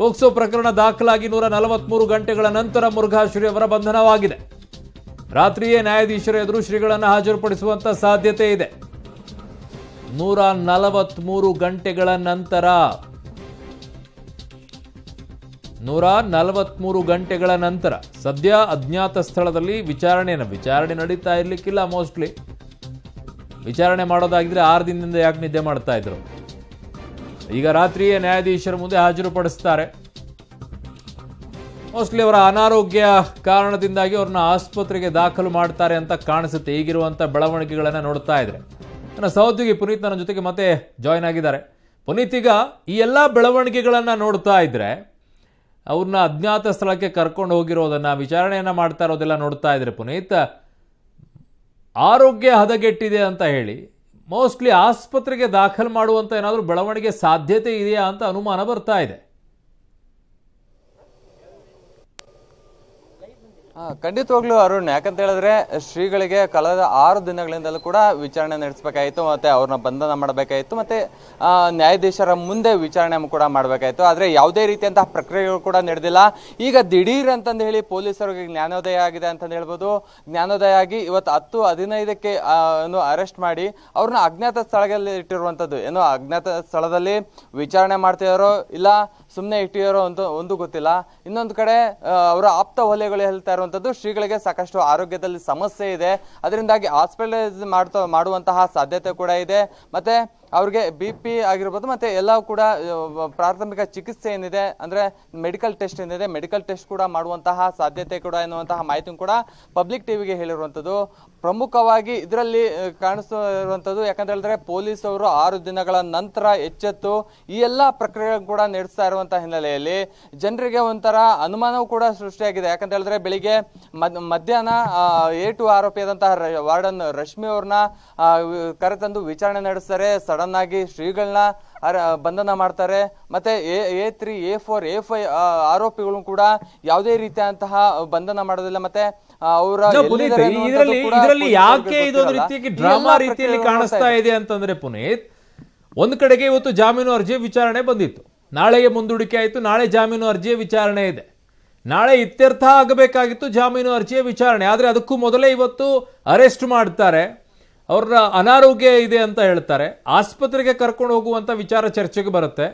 POCSO ಪ್ರಕರಣ ದಾಖಲಾಗಿ ನೂರ ನಲವತ್ಮೂರು ಗಂಟೆಗಳ ನಂತರ ಮುರುಘಾಶ್ರೀ ಅವರ ಬಂಧನವಾಗಿದೆ ರಾತ್ರಿಯೇ ನ್ಯಾಯಾಧೀಶರ ಎದುರು ಶ್ರೀಗಳನ್ನು ಹಾಜರುಪಡಿಸುವಂತ ಸಾಧ್ಯತೆ ಇದೆ ನೂರ ನಲವತ್ಮೂರು ಗಂಟೆಗಳ ನಂತರ ನೂರ ನಲವತ್ಮೂರು ಗಂಟೆಗಳ ನಂತರ ಸದ್ಯ ಅಜ್ಞಾತ ಸ್ಥಳದಲ್ಲಿ ವಿಚಾರಣೆ ವಿಚಾರಣೆ ನಡೀತಾ ಇರಲಿಕ್ಕಿಲ್ಲ ಮೋಸ್ಟ್ಲಿ ವಿಚಾರಣೆ ಮಾಡೋದಾಗಿದ್ರೆ ಆರು ದಿನದಿಂದ ಯಾಕೆ ನಿದ್ದೆ ಮಾಡ್ತಾ ಇದ್ರು ಈಗ ರಾತ್ರಿಯೇ ನ್ಯಾಯಾಧೀಶರ ಮುಂದೆ ಹಾಜರುಪಡಿಸ್ತಾರೆ ಮೋಸ್ಟ್ಲಿ ಅವರ ಅನಾರೋಗ್ಯ ಕಾರಣದಿಂದಾಗಿ ಅವ್ರನ್ನ ಆಸ್ಪತ್ರೆಗೆ ದಾಖಲು ಮಾಡ್ತಾರೆ ಅಂತ ಕಾಣಿಸುತ್ತೆ ಈಗಿರುವಂಥ ಬೆಳವಣಿಗೆಗಳನ್ನು ನೋಡ್ತಾ ಇದ್ರೆ ನನ್ನ ಸಹೋದ್ಯೋಗಿ ಪುನೀತ್ ನನ್ನ ಜೊತೆಗೆ ಮತ್ತೆ ಜಾಯ್ನ್ ಆಗಿದ್ದಾರೆ ಪುನೀತ್ ಈಗ ಈ ಎಲ್ಲ ಬೆಳವಣಿಗೆಗಳನ್ನು ನೋಡ್ತಾ ಇದ್ರೆ ಅವ್ರನ್ನ ಅಜ್ಞಾತ ಸ್ಥಳಕ್ಕೆ ಕರ್ಕೊಂಡು ಹೋಗಿರೋದನ್ನ ವಿಚಾರಣೆಯನ್ನ ಮಾಡ್ತಾ ಇರೋದೆಲ್ಲ ನೋಡ್ತಾ ಇದ್ರೆ ಪುನೀತ್ ಆರೋಗ್ಯ ಹದಗೆಟ್ಟಿದೆ ಅಂತ ಹೇಳಿ ಮೋಸ್ಟ್ಲಿ ಆಸ್ಪತ್ರೆಗೆ ದಾಖಲು ಮಾಡುವಂಥ ಏನಾದರೂ ಬೆಳವಣಿಗೆ ಸಾಧ್ಯತೆ ಇದೆಯಾ ಅಂತ ಅನುಮಾನ ಬರ್ತಾ ಇದೆ ಖಂಡಿತವಾಗ್ಲೂ ಅರುಣ್ ಯಾಕಂತ ಹೇಳಿದ್ರೆ ಶ್ರೀಗಳಿಗೆ ಕಳೆದ ಆರು ದಿನಗಳಿಂದಲೂ ಕೂಡ ವಿಚಾರಣೆ ನಡೆಸಬೇಕಾಯಿತು ಮತ್ತೆ ಅವ್ರನ್ನ ಬಂಧನ ಮಾಡಬೇಕಾಯಿತು ಮತ್ತೆ ನ್ಯಾಯಾಧೀಶರ ಮುಂದೆ ವಿಚಾರಣೆ ಕೂಡ ಮಾಡಬೇಕಾಯಿತು ಆದರೆ ಯಾವುದೇ ರೀತಿಯಂತಹ ಪ್ರಕ್ರಿಯೆಗಳು ಕೂಡ ನಡೆದಿಲ್ಲ ಈಗ ದಿಢೀರ್ ಅಂತಂದು ಹೇಳಿ ಪೊಲೀಸರಿಗೆ ಜ್ಞಾನೋದಯ ಆಗಿದೆ ಅಂತಂದು ಹೇಳ್ಬೋದು ಜ್ಞಾನೋದಯ ಆಗಿ ಇವತ್ತು ಹತ್ತು ಹದಿನೈದಕ್ಕೆ ಅರೆಸ್ಟ್ ಮಾಡಿ ಅವ್ರನ್ನ ಅಜ್ಞಾತ ಸ್ಥಳದಲ್ಲಿ ಇಟ್ಟಿರುವಂಥದ್ದು ಏನೋ ಅಜ್ಞಾತ ಸ್ಥಳದಲ್ಲಿ ವಿಚಾರಣೆ ಮಾಡ್ತಿದಾರೋ ಇಲ್ಲ ಸುಮ್ಮನೆ ಇಟ್ಟಿರೋ ಒಂದು ಒಂದು ಗೊತ್ತಿಲ್ಲ ಇನ್ನೊಂದು ಕಡೆ ಅವರ ಆಪ್ತ ವಲಯಗಳು ಹೇಳ್ತಾ ಇರುವಂಥದ್ದು ಶ್ರೀಗಳಿಗೆ ಸಾಕಷ್ಟು ಆರೋಗ್ಯದಲ್ಲಿ ಸಮಸ್ಯೆ ಇದೆ ಅದರಿಂದಾಗಿ ಹಾಸ್ಪಿಟಲೈಸ್ ಮಾಡ್ತಾ ಮಾಡುವಂತಹ ಸಾಧ್ಯತೆ ಕೂಡ ಇದೆ ಮತ್ತೆ ಅವ್ರಿಗೆ ಬಿ ಪಿ ಆಗಿರ್ಬೋದು ಮತ್ತು ಎಲ್ಲವೂ ಕೂಡ ಪ್ರಾಥಮಿಕ ಚಿಕಿತ್ಸೆ ಏನಿದೆ ಅಂದರೆ ಮೆಡಿಕಲ್ ಟೆಸ್ಟ್ ಏನಿದೆ ಮೆಡಿಕಲ್ ಟೆಸ್ಟ್ ಕೂಡ ಮಾಡುವಂತಹ ಸಾಧ್ಯತೆ ಕೂಡ ಎನ್ನುವಂತಹ ಮಾಹಿತಿ ಕೂಡ ಪಬ್ಲಿಕ್ ಟಿ ವಿಗೆ ಹೇಳಿರುವಂಥದ್ದು ಪ್ರಮುಖವಾಗಿ ಇದರಲ್ಲಿ ಕಾಣಿಸ್ತಾ ಇರುವಂಥದ್ದು ಯಾಕಂತ ಹೇಳಿದ್ರೆ ಪೊಲೀಸವರು ಆರು ದಿನಗಳ ನಂತರ ಎಚ್ಚೆತ್ತು ಈ ಎಲ್ಲ ಪ್ರಕ್ರಿಯೆಗಳು ಕೂಡ ನಡೆಸ್ತಾ ಇರುವಂತಹ ಹಿನ್ನೆಲೆಯಲ್ಲಿ ಜನರಿಗೆ ಒಂಥರ ಅನುಮಾನವೂ ಕೂಡ ಸೃಷ್ಟಿಯಾಗಿದೆ ಯಾಕಂತ ಹೇಳಿದ್ರೆ ಬೆಳಿಗ್ಗೆ ಮಧ್ಯಾಹ್ನ ಎ ಟು ಆರೋಪಿಯಾದಂತಹ ವಾರ್ಡನ್ ರಶ್ಮಿ ಅವ್ರನ್ನ ಕರೆತಂದು ವಿಚಾರಣೆ ನಡೆಸ್ತಾರೆ ಸಡನ್ ಆಗಿ ಶ್ರೀಗಳನ್ನ ಬಂಧನ ಮಾಡ್ತಾರೆ ಮತ್ತೆ A three A four A five ಆರೋಪಿಗಳು ಕೂಡ ಯಾವುದೇ ರೀತಿಯಾದಂತಹ ಬಂಧನ ಮಾಡೋದಿಲ್ಲ ಮತ್ತೆ ಅವರ ಇದರಲ್ಲಿ ಯಾಕೆ ಡ್ರಾಮಾ ರೀತಿಯಲ್ಲಿ ಕಾಣಿಸ್ತಾ ಇದೆ ಅಂತಂದ್ರೆ ಪುನೀತ್ ಒಂದ್ ಕಡೆಗೆ ಇವತ್ತು ಜಾಮೀನು ಅರ್ಜಿ ವಿಚಾರಣೆ ಬಂದಿತ್ತು ನಾಳೆಗೆ ಮುಂದೂಡಿಕೆ ಆಯಿತು ನಾಳೆ ಜಾಮೀನು ಅರ್ಜಿಯ ವಿಚಾರಣೆ ಇದೆ ನಾಳೆ ಇತ್ಯರ್ಥ ಆಗಬೇಕಾಗಿತ್ತು ಜಾಮೀನು ಅರ್ಜಿಯ ವಿಚಾರಣೆ ಆದರೆ ಅದಕ್ಕೂ ಮೊದಲೇ ಇವತ್ತು ಅರೆಸ್ಟ್ ಮಾಡ್ತಾರೆ ಅವರ ಅನಾರೋಗ್ಯ ಇದೆ ಅಂತ ಹೇಳ್ತಾರೆ ಆಸ್ಪತ್ರೆಗೆ ಕರ್ಕೊಂಡು ಹೋಗುವಂಥ ವಿಚಾರ ಚರ್ಚೆಗೆ ಬರುತ್ತೆ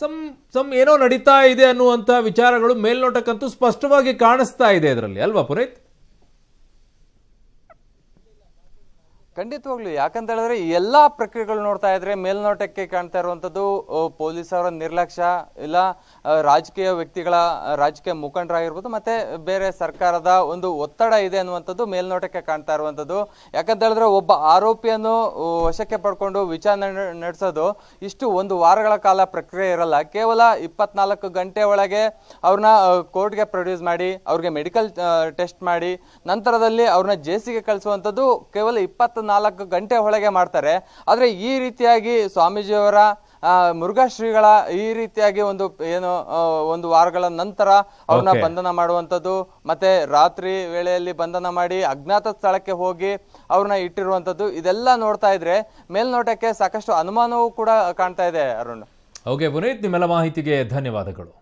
ಸಮ್ ಸಮ್ ಏನೋ ನಡೀತಾ ಇದೆ ಅನ್ನುವಂಥ ವಿಚಾರಗಳು ಮೇಲ್ನೋಟಕ್ಕಂತೂ ಸ್ಪಷ್ಟವಾಗಿ ಕಾಣಿಸ್ತಾ ಇದೆ ಇದರಲ್ಲಿ ಅಲ್ವಾ ಪುನೀತ್ ಖಂಡಿತವಾಗ್ಲು ಯಾಕಂತ ಹೇಳಿದ್ರೆ ಎಲ್ಲ ಪ್ರಕ್ರಿಯೆಗಳು ನೋಡ್ತಾ ಇದ್ರೆ ಮೇಲ್ನೋಟಕ್ಕೆ ಕಾಣ್ತಾ ಇರುವಂಥದ್ದು ಪೊಲೀಸರ ನಿರ್ಲಕ್ಷ್ಯ ಇಲ್ಲ ರಾಜಕೀಯ ವ್ಯಕ್ತಿಗಳ ರಾಜಕೀಯ ಮುಖಂಡರಾಗಿರ್ಬೋದು ಮತ್ತೆ ಬೇರೆ ಸರ್ಕಾರದ ಒಂದು ಒತ್ತಡ ಇದೆ ಅನ್ನುವಂಥದ್ದು ಮೇಲ್ನೋಟಕ್ಕೆ ಕಾಣ್ತಾ ಇರುವಂಥದ್ದು ಯಾಕಂತ ಹೇಳಿದ್ರೆ ಒಬ್ಬ ಆರೋಪಿಯನ್ನು ವಶಕ್ಕೆ ಪಡ್ಕೊಂಡು ವಿಚಾರಣೆ ನಡೆಸೋದು ಇಷ್ಟು ಒಂದು ವಾರಗಳ ಕಾಲ ಪ್ರಕ್ರಿಯೆ ಇರಲ್ಲ ಕೇವಲ ಇಪ್ಪತ್ನಾಲ್ಕು ಗಂಟೆ ಒಳಗೆ ಅವ್ರನ್ನ ಕೋರ್ಟ್ಗೆ ಪ್ರೊಡ್ಯೂಸ್ ಮಾಡಿ ಅವ್ರಿಗೆ ಮೆಡಿಕಲ್ ಟೆಸ್ಟ್ ಮಾಡಿ ನಂತರದಲ್ಲಿ ಅವ್ರನ್ನ ಜೇಸಿಗೆ ಕಳಿಸುವಂಥದ್ದು ಕೇವಲ ಇಪ್ಪತ್ತ ನಾಲ್ಕು ಗಂಟೆ ಒಳಗೆ ಮಾಡ್ತಾರೆ ಆದರೆ ಈ ರೀತಿಯಾಗಿ ಸ್ವಾಮೀಜಿಯವರ ಮುರುಘಾಶ್ರೀಗಳ ಈ ರೀತಿಯಾಗಿ ಒಂದು ಏನು ಒಂದು ವಾರಗಳ ನಂತರ ಅವ್ರನ್ನ ಬಂಧನ ಮಾಡುವಂಥದ್ದು ಮತ್ತೆ ರಾತ್ರಿ ವೇಳೆಯಲ್ಲಿ ಬಂಧನ ಮಾಡಿ ಅಜ್ಞಾತ ಸ್ಥಳಕ್ಕೆ ಹೋಗಿ ಅವ್ರನ್ನ ಇಟ್ಟಿರುವಂಥದ್ದು ಇದೆಲ್ಲ ನೋಡ್ತಾ ಇದ್ರೆ ಮೇಲ್ನೋಟಕ್ಕೆ ಸಾಕಷ್ಟು ಅನುಮಾನವೂ ಕೂಡ ಕಾಣ್ತಾ ಇದೆ ಅರುಣ್ ಓಕೆ ಪುನೀತ್ ನಿಮ್ಮೆಲ್ಲ ಮಾಹಿತಿಗೆ ಧನ್ಯವಾದಗಳು